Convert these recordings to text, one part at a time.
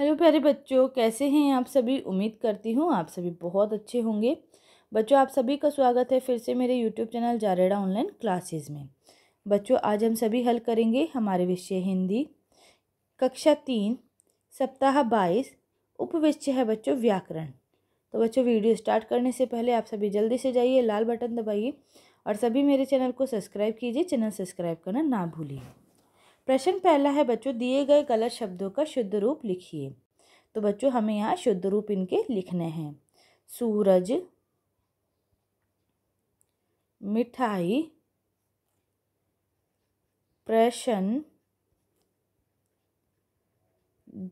hello प्यारे बच्चों कैसे हैं आप सभी उम्मीद करती हूँ आप सभी बहुत अच्छे होंगे बच्चों आप सभी का स्वागत है फिर से मेरे यूट्यूब चैनल जारेडा ऑनलाइन क्लासेस में बच्चों आज हम सभी हल करेंगे हमारे विषय हिंदी कक्षा तीन सप्ताह बाईस उपविषय है बच्चों व्याकरण तो बच्चों वीडियो स्टार्ट करने से पहले आप सभी जल्दी से जाइए लाल बटन दबाइए और सभी मेरे चैनल को सब्सक्राइब कीजिए चैनल सब्सक्राइब करना ना भूलिए प्रश्न पहला है बच्चों दिए गए गलत शब्दों का शुद्ध रूप लिखिए तो बच्चों हमें यहाँ शुद्ध रूप इनके लिखने हैं सूरज मिठाई प्रश्न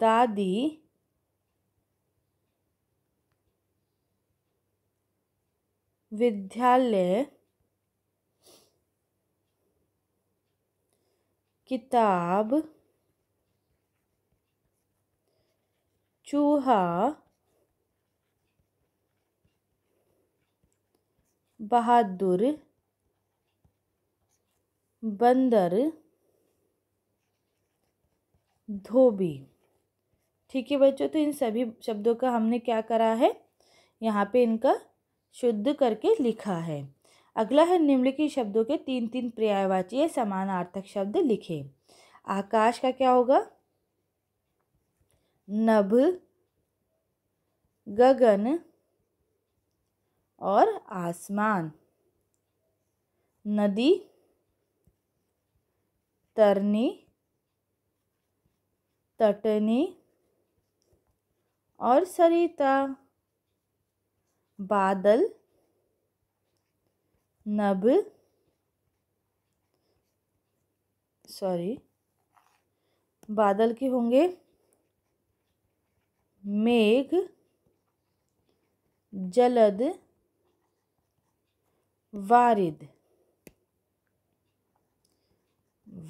दादी विद्यालय किताब चूहा बहादुर बंदर धोबी ठीक है बच्चों तो इन सभी शब्दों का हमने क्या करा है यहाँ पे इनका शुद्ध करके लिखा है अगला है निम्नलिखित शब्दों के तीन तीन पर्यायवाची समानार्थक शब्द लिखे आकाश का क्या होगा नभ गगन और आसमान नदी तरनी तटनी और सरिता बादल नब सॉरी बादल के होंगे मेघ जलद वारिद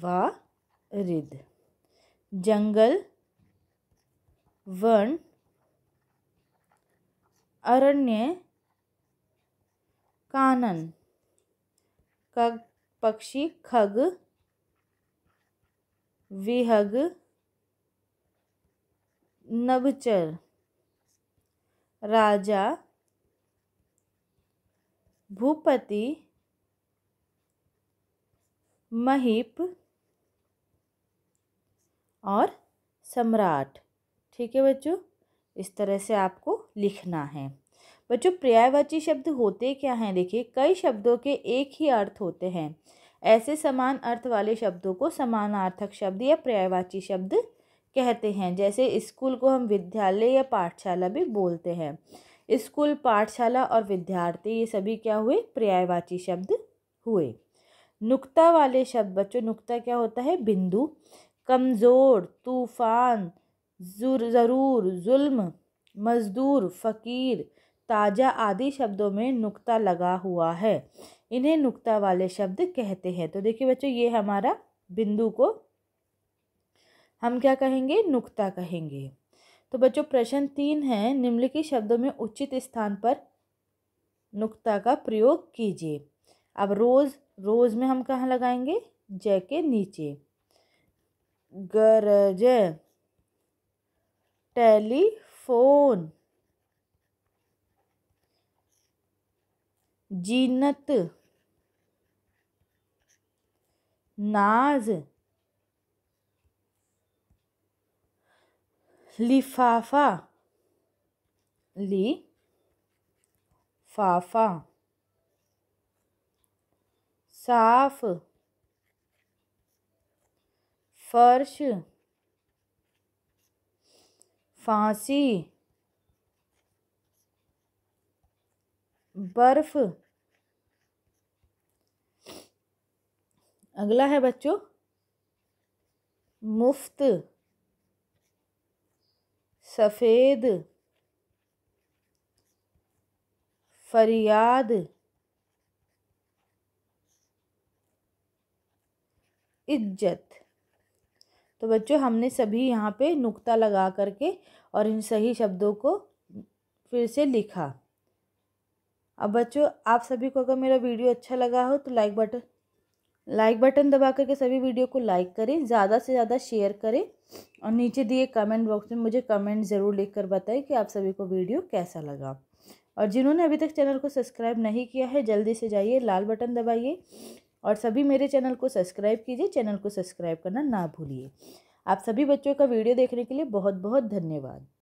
वारिद जंगल वन अरण्य कानन पक्षी खग विहग नभचर राजा भूपति महिप और सम्राट ठीक है बच्चों इस तरह से आपको लिखना है बच्चों पर्यायवाची शब्द होते क्या हैं देखिए कई शब्दों के एक ही अर्थ होते हैं ऐसे समान अर्थ वाले शब्दों को समानार्थक शब्द या पर्यायवाची शब्द कहते हैं जैसे स्कूल को हम विद्यालय या पाठशाला भी बोलते हैं स्कूल पाठशाला और विद्यार्थी ये सभी क्या हुए पर्यायवाची शब्द हुए नुक्ता वाले शब्द बच्चों नुक्ता क्या होता है बिंदु कमज़ोर तूफ़ान ज़रूर जुल्म मज़दूर फ़कीर ताज़ा आदि शब्दों में नुक्ता लगा हुआ है इन्हें नुक्ता वाले शब्द कहते हैं तो देखिए बच्चों ये हमारा बिंदु को हम क्या कहेंगे नुक्ता कहेंगे तो बच्चों प्रश्न तीन है निम्नलिखित शब्दों में उचित स्थान पर नुक्ता का प्रयोग कीजिए अब रोज़ रोज़ में हम कहाँ लगाएंगे जय के नीचे गरज टेलीफोन जीनत नाज लिफाफा फाफा साफ फर्श फांसी बर्फ़ अगला है बच्चों मुफ्त सफ़ेद फरियाद इज्जत तो बच्चों हमने सभी यहाँ पे नुक्ता लगा करके और इन सही शब्दों को फिर से लिखा अब बच्चों आप सभी को अगर मेरा वीडियो अच्छा लगा हो तो लाइक बटन लाइक बटन दबा करके सभी वीडियो को लाइक करें ज़्यादा से ज़्यादा शेयर करें और नीचे दिए कमेंट बॉक्स में मुझे कमेंट ज़रूर लिख कर बताएं कि आप सभी को वीडियो कैसा लगा और जिन्होंने अभी तक चैनल को सब्सक्राइब नहीं किया है जल्दी से जाइए लाल बटन दबाइए और सभी मेरे चैनल को सब्सक्राइब कीजिए चैनल को सब्सक्राइब करना ना भूलिए आप सभी बच्चों का वीडियो देखने के लिए बहुत बहुत धन्यवाद